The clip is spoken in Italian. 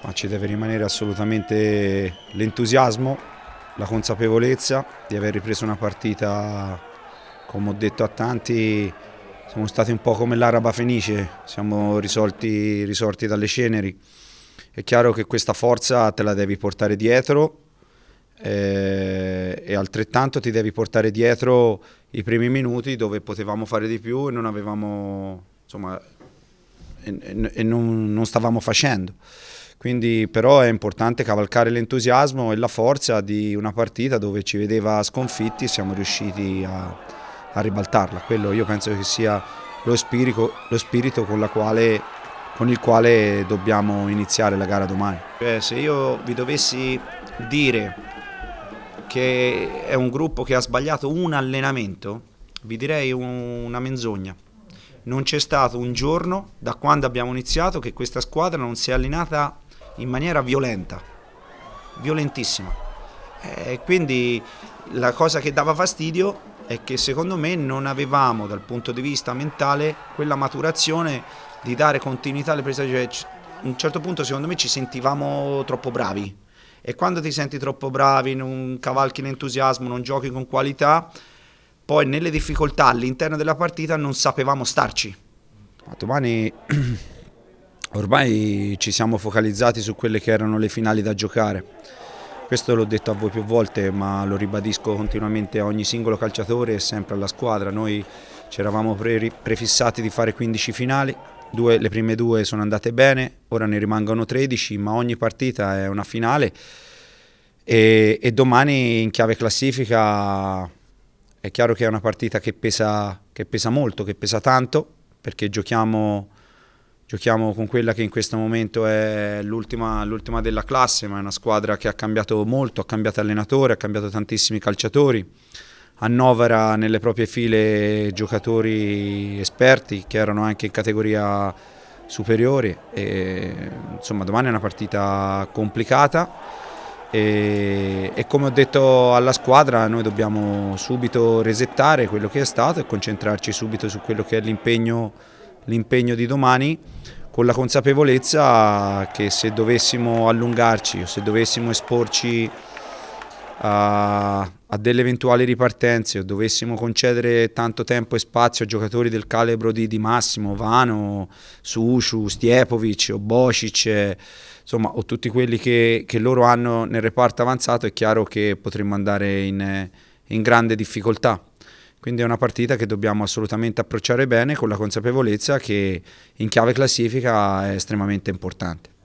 ma ci deve rimanere assolutamente l'entusiasmo, la consapevolezza di aver ripreso una partita, come ho detto a tanti, siamo stati un po' come l'araba fenice, siamo risolti, risorti dalle ceneri. È chiaro che questa forza te la devi portare dietro eh, e altrettanto ti devi portare dietro i primi minuti dove potevamo fare di più e non avevamo, insomma, e, e non, non stavamo facendo. Quindi però è importante cavalcare l'entusiasmo e la forza di una partita dove ci vedeva sconfitti e siamo riusciti a, a, ribaltarla. Quello io penso che sia lo spirito, lo spirito con, quale, con, il quale dobbiamo iniziare la gara domani. Cioè, se io vi dovessi dire che è un gruppo che ha sbagliato un allenamento, vi direi una menzogna. Non c'è stato un giorno da quando abbiamo iniziato che questa squadra non si è allenata in maniera violenta, violentissima. E eh, quindi la cosa che dava fastidio è che secondo me non avevamo dal punto di vista mentale quella maturazione di dare continuità alle prese, cioè a un certo punto secondo me ci sentivamo troppo bravi e quando ti senti troppo bravi, non cavalchi l'entusiasmo, non giochi con qualità, poi nelle difficoltà all'interno della partita non sapevamo starci. Ma domani ormai ci siamo focalizzati su quelle che erano le finali da giocare. Questo l'ho detto a voi più volte, ma lo ribadisco continuamente a ogni singolo calciatore e sempre alla squadra. Noi ci eravamo pre prefissati di fare 15 finali, due, le prime due sono andate bene, ora ne rimangono 13, ma ogni partita è una finale e, e domani in chiave classifica è chiaro che è una partita che pesa, che pesa molto, che pesa tanto, perché giochiamo Giochiamo con quella che in questo momento è l'ultima, della classe, ma è una squadra che ha cambiato molto, ha cambiato allenatore, ha cambiato tantissimi calciatori, annovera nelle proprie file giocatori esperti che erano anche in categoria superiore. E, insomma, domani è una partita complicata. E, e, come ho detto alla squadra noi dobbiamo subito resettare quello che è stato e concentrarci subito su quello che è l'impegno l'impegno di domani con la consapevolezza che se dovessimo allungarci o se dovessimo esporci a, a delle eventuali ripartenze o dovessimo concedere tanto tempo e spazio a giocatori del calibro di, di Massimo, Vano, Suciu, Stiepovic o Bocic, insomma, o tutti quelli che, che, loro hanno nel reparto avanzato, è chiaro che potremmo andare in, in grande difficoltà. Quindi è una partita che dobbiamo assolutamente approcciare bene con la consapevolezza che in chiave classifica è estremamente importante.